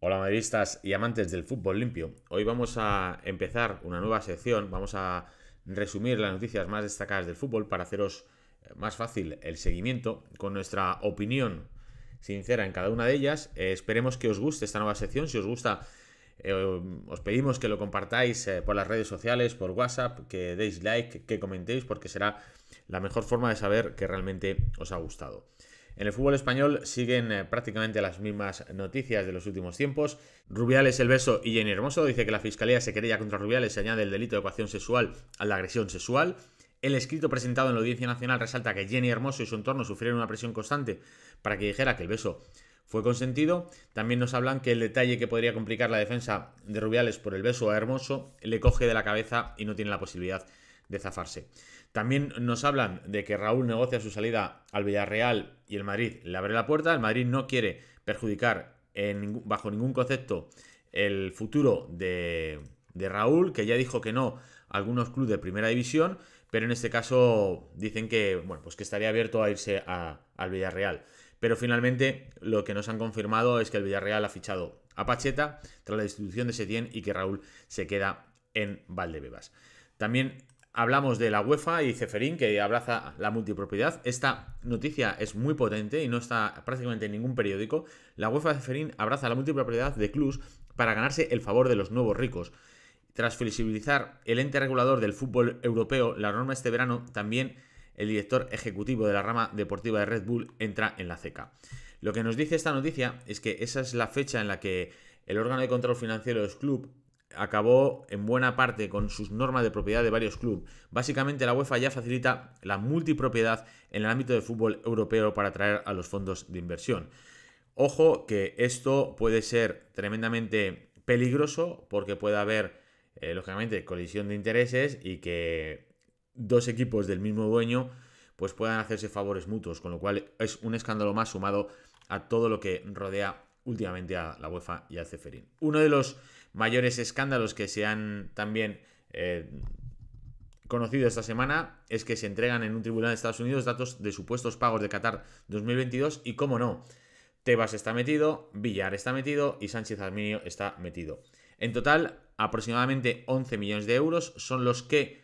Hola madridistas y amantes del fútbol limpio. Hoy vamos a empezar una nueva sección, vamos a resumir las noticias más destacadas del fútbol para haceros eh, más fácil el seguimiento con nuestra opinión sincera en cada una de ellas. Eh, esperemos que os guste esta nueva sección, si os gusta eh, os pedimos que lo compartáis por las redes sociales, por WhatsApp, que deis like, que comentéis porque será la mejor forma de saber que realmente os ha gustado. En el fútbol español siguen eh, prácticamente las mismas noticias de los últimos tiempos. Rubiales, El Beso y Jenny Hermoso dice que la Fiscalía se querella contra Rubiales y añade el delito de ecuación sexual a la agresión sexual. El escrito presentado en la Audiencia Nacional resalta que Jenny Hermoso y su entorno sufrieron una presión constante para que dijera que el beso fue consentido. También nos hablan que el detalle que podría complicar la defensa de Rubiales por el beso a Hermoso le coge de la cabeza y no tiene la posibilidad de de zafarse. También nos hablan de que Raúl negocia su salida al Villarreal y el Madrid le abre la puerta. El Madrid no quiere perjudicar bajo ningún concepto el futuro de, Raúl, que ya dijo que no a algunos clubes de primera división, pero en este caso dicen que, bueno, pues que estaría abierto a irse al Villarreal. Pero finalmente lo que nos han confirmado es que el Villarreal ha fichado a Pacheta tras la destitución de Setién y que Raúl se queda en Valdebebas. También hablamos de la UEFA y Ceferín, que abraza la multipropiedad. Esta noticia es muy potente y no está prácticamente en ningún periódico. La UEFA y Ceferín abraza la multipropiedad de clubs para ganarse el favor de los nuevos ricos. Tras flexibilizar el ente regulador del fútbol europeo, la norma este verano, también el director ejecutivo de la rama deportiva de Red Bull entra en la ceca. Lo que nos dice esta noticia es que esa es la fecha en la que el órgano de control financiero los club acabó en buena parte con sus normas de propiedad de varios clubes. Básicamente la UEFA ya facilita la multipropiedad en el ámbito del fútbol europeo para atraer a los fondos de inversión. Ojo que esto puede ser tremendamente peligroso porque puede haber, eh, lógicamente, colisión de intereses y que dos equipos del mismo dueño pues puedan hacerse favores mutuos, con lo cual es un escándalo más sumado a todo lo que rodea últimamente a la UEFA y al Ceferín. Uno de los mayores escándalos que se han también eh, conocido esta semana es que se entregan en un tribunal de Estados Unidos datos de supuestos pagos de Qatar 2022 y cómo no, Tebas está metido, Villar está metido y Sánchez Arminio está metido. En total, aproximadamente 11 millones de euros son los que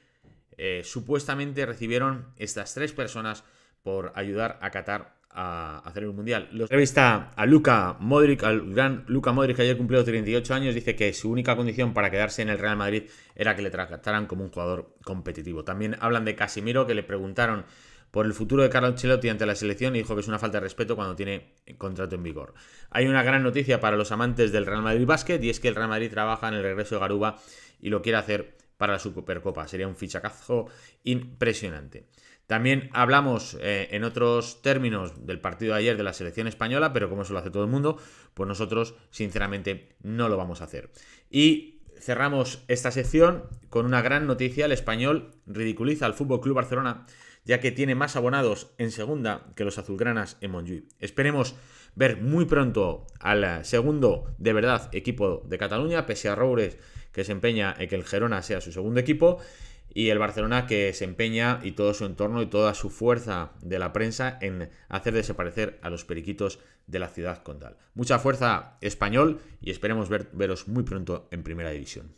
eh, supuestamente recibieron estas tres personas por ayudar a Qatar a hacer el mundial. La revista a Luca Modric, al gran Luca Modric, que ayer cumplió 38 años, dice que su única condición para quedarse en el Real Madrid era que le trataran como un jugador competitivo. También hablan de Casimiro, que le preguntaron por el futuro de Carlo Ancelotti ante la selección y dijo que es una falta de respeto cuando tiene contrato en vigor. Hay una gran noticia para los amantes del Real Madrid Basket y es que el Real Madrid trabaja en el regreso de Garuba y lo quiere hacer para la Supercopa. Sería un fichacazo impresionante. También hablamos eh, en otros términos del partido de ayer de la selección española, pero como eso lo hace todo el mundo, pues nosotros sinceramente no lo vamos a hacer. Y cerramos esta sección con una gran noticia, el español ridiculiza al Fútbol Club Barcelona ya que tiene más abonados en segunda que los azulgranas en Montjuïc. Esperemos ver muy pronto al eh, segundo de verdad equipo de Cataluña, pese a Roures que se empeña en que el Gerona sea su segundo equipo y el Barcelona que se empeña y todo su entorno y toda su fuerza de la prensa en hacer desaparecer a los periquitos de la ciudad condal. Mucha fuerza español y esperemos veros muy pronto en primera división.